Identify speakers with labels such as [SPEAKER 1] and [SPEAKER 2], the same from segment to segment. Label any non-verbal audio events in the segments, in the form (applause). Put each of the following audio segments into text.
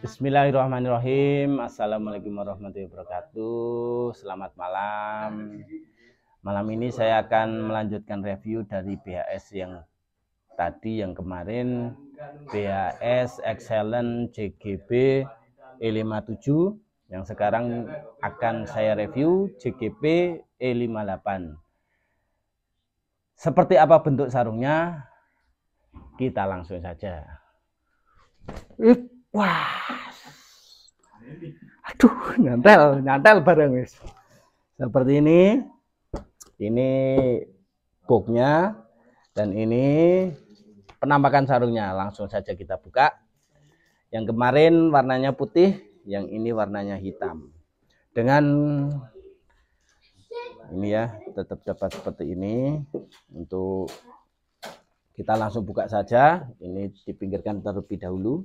[SPEAKER 1] Bismillahirrahmanirrahim. Assalamualaikum warahmatullahi wabarakatuh. Selamat malam. Malam ini saya akan melanjutkan review dari BHS yang tadi yang kemarin BHS Excellent JGB E57 yang sekarang akan saya review JGP E58 seperti apa bentuk sarungnya? Kita langsung saja. Wah. Aduh, nyantel, nyantel bareng wis. Seperti ini. Ini booknya dan ini penampakan sarungnya. Langsung saja kita buka. Yang kemarin warnanya putih, yang ini warnanya hitam. Dengan ini ya tetap dapat seperti ini untuk kita langsung buka saja ini dipinggirkan terlebih dahulu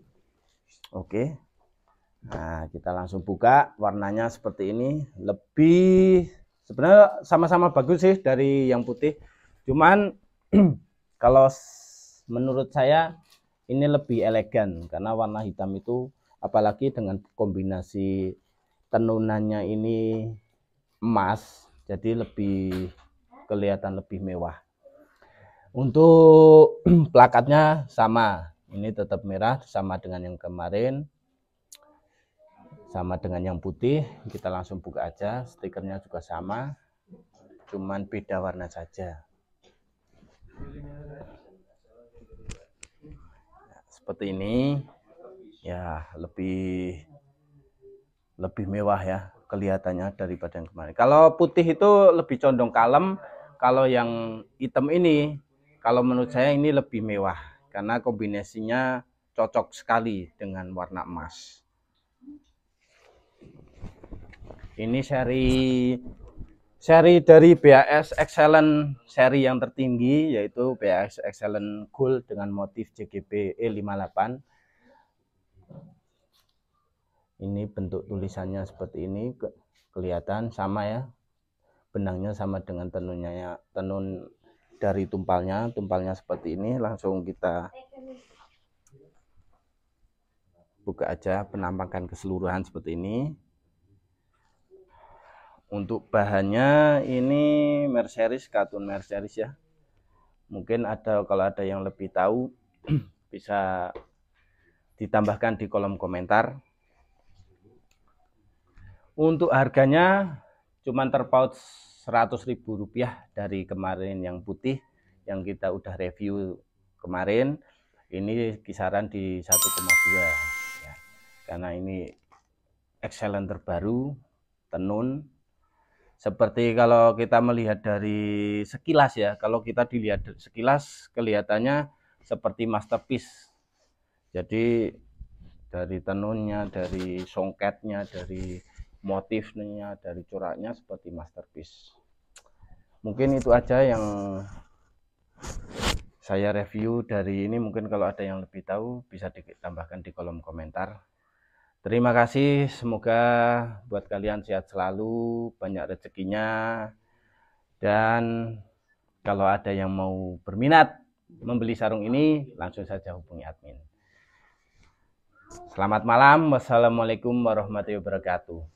[SPEAKER 1] oke nah kita langsung buka warnanya seperti ini lebih sebenarnya sama-sama bagus sih dari yang putih cuman (clears throat) kalau menurut saya ini lebih elegan karena warna hitam itu apalagi dengan kombinasi tenunannya ini emas jadi lebih kelihatan lebih mewah untuk (clears throat) plakatnya sama ini tetap merah sama dengan yang kemarin sama dengan yang putih kita langsung buka aja stikernya juga sama cuman beda warna saja seperti ini ya lebih lebih mewah ya kelihatannya daripada yang kemarin. Kalau putih itu lebih condong kalem, kalau yang hitam ini, kalau menurut saya ini lebih mewah karena kombinasinya cocok sekali dengan warna emas. Ini seri seri dari BAS Excellent seri yang tertinggi yaitu BAS Excellent Gold dengan motif JGB E58 ini bentuk tulisannya seperti ini ke, kelihatan sama ya benangnya sama dengan tenunnya ya tenun dari tumpalnya tumpalnya seperti ini langsung kita buka aja penampakan keseluruhan seperti ini untuk bahannya ini Mercedes katun Mercedes ya mungkin ada kalau ada yang lebih tahu (clears throat) bisa ditambahkan di kolom komentar untuk harganya cuma terpaut 100.000 ribu rupiah dari kemarin yang putih yang kita udah review kemarin ini kisaran di 1,2 ya. karena ini excellent terbaru tenun seperti kalau kita melihat dari sekilas ya kalau kita dilihat sekilas kelihatannya seperti masterpiece jadi dari tenunnya dari songketnya dari motifnya dari coraknya seperti masterpiece mungkin itu aja yang saya review dari ini mungkin kalau ada yang lebih tahu bisa ditambahkan di kolom komentar terima kasih semoga buat kalian sehat selalu banyak rezekinya dan kalau ada yang mau berminat membeli sarung ini langsung saja hubungi admin Selamat malam. Wassalamualaikum warahmatullahi wabarakatuh.